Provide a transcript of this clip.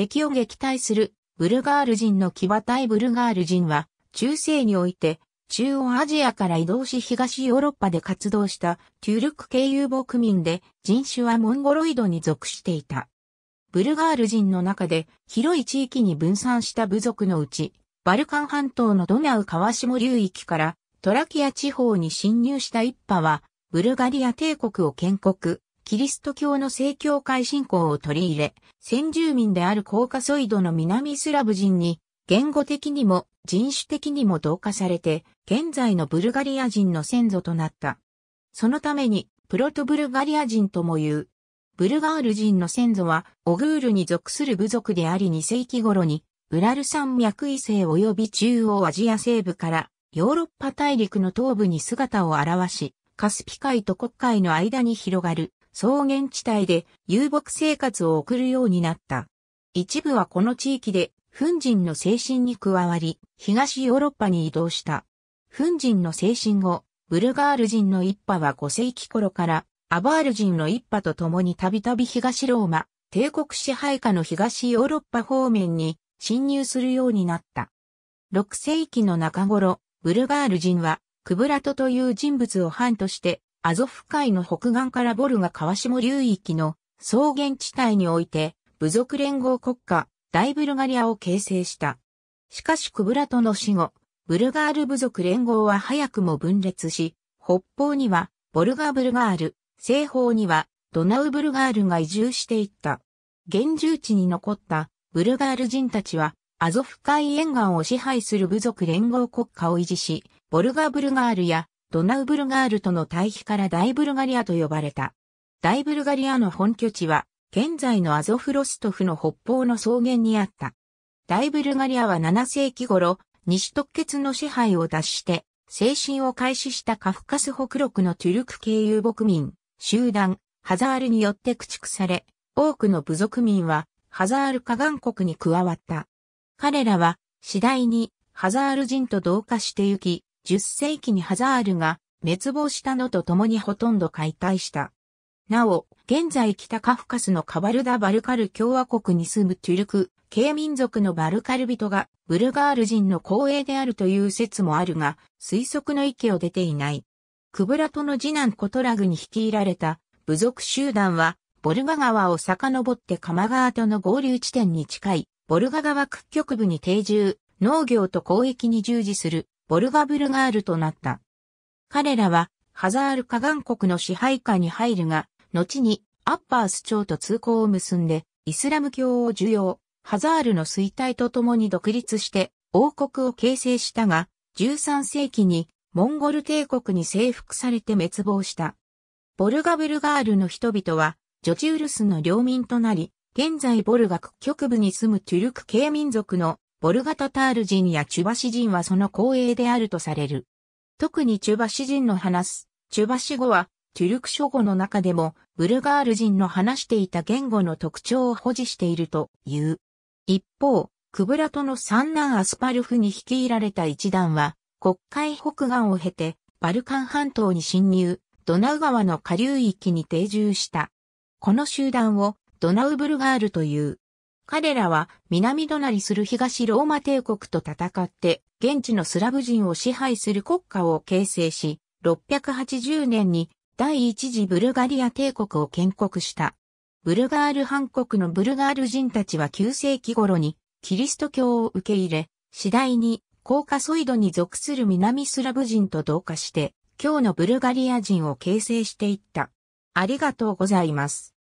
敵を撃退するブルガール人の騎馬隊ブルガール人は中世において中央アジアから移動し東ヨーロッパで活動したトゥルク系遊牧民で人種はモンゴロイドに属していた。ブルガール人の中で広い地域に分散した部族のうち、バルカン半島のドナウ川下流域からトラキア地方に侵入した一派は、ブルガリア帝国を建国、キリスト教の正教会信仰を取り入れ、先住民であるコーカソイドの南スラブ人に、言語的にも人種的にも同化されて、現在のブルガリア人の先祖となった。そのために、プロトブルガリア人とも言う。ブルガール人の先祖は、オグールに属する部族であり2世紀頃に、ウラル山脈異性及び中央アジア西部からヨーロッパ大陸の東部に姿を現し、カスピ海と国海の間に広がる草原地帯で遊牧生活を送るようになった。一部はこの地域で、フン人の精神に加わり、東ヨーロッパに移動した。フン人の精神後、ブルガール人の一派は5世紀頃から、アバール人の一派と共にたびたび東ローマ、帝国支配下の東ヨーロッパ方面に侵入するようになった。6世紀の中頃、ブルガール人は、クブラトという人物を藩としてアゾフ海の北岸からボルガ川下流域の草原地帯において、部族連合国家、大ブルガリアを形成した。しかしクブラトの死後、ブルガール部族連合は早くも分裂し、北方にはボルガーブルガール、西方にはドナウブルガールが移住していった。現住地に残ったブルガール人たちは、アゾフ海沿岸を支配する部族連合国家を維持し、ボルガブルガールやドナウブルガールとの対比から大ブルガリアと呼ばれた。大ブルガリアの本拠地は、現在のアゾフロストフの北方の草原にあった。大ブルガリアは7世紀頃、西特決の支配を脱して、精神を開始したカフカス北陸のトゥルク系遊牧民、集団、ハザールによって駆逐され、多くの部族民は、ハザール河岸国に加わった。彼らは、次第に、ハザール人と同化してゆき、10世紀にハザールが滅亡したのと共にほとんど解体した。なお、現在北カフカスのカバルダ・バルカル共和国に住むトゥルク、系民族のバルカル人がブルガール人の後衛であるという説もあるが、推測の域を出ていない。クブラトの次男コトラグに率いられた部族集団は、ボルガ川を遡って鎌川との合流地点に近い、ボルガ川屈局部に定住、農業と交易に従事するボルガブルガールとなった。彼らは、ハザール河岸国の支配下に入るが、後にアッパース朝と通行を結んで、イスラム教を受容、ハザールの衰退とともに独立して王国を形成したが、13世紀にモンゴル帝国に征服されて滅亡した。ボルガブルガールの人々は、ジョチウルスの領民となり、現在ボルガク局部に住むトゥルク系民族のボルガタタール人やチュバシ人はその光栄であるとされる。特にチュバシ人の話す、チュバシ語は、チュルク諸語の中でも、ブルガール人の話していた言語の特徴を保持しているという。一方、クブラトの三男アスパルフに率いられた一団は、国会北岸を経て、バルカン半島に侵入、ドナウ川の下流域に定住した。この集団をドナウブルガールという。彼らは南隣する東ローマ帝国と戦って、現地のスラブ人を支配する国家を形成し、680年に第一次ブルガリア帝国を建国した。ブルガール半国のブルガール人たちは9世紀頃にキリスト教を受け入れ、次第にコーカソイドに属する南スラブ人と同化して、今日のブルガリア人を形成していった。ありがとうございます。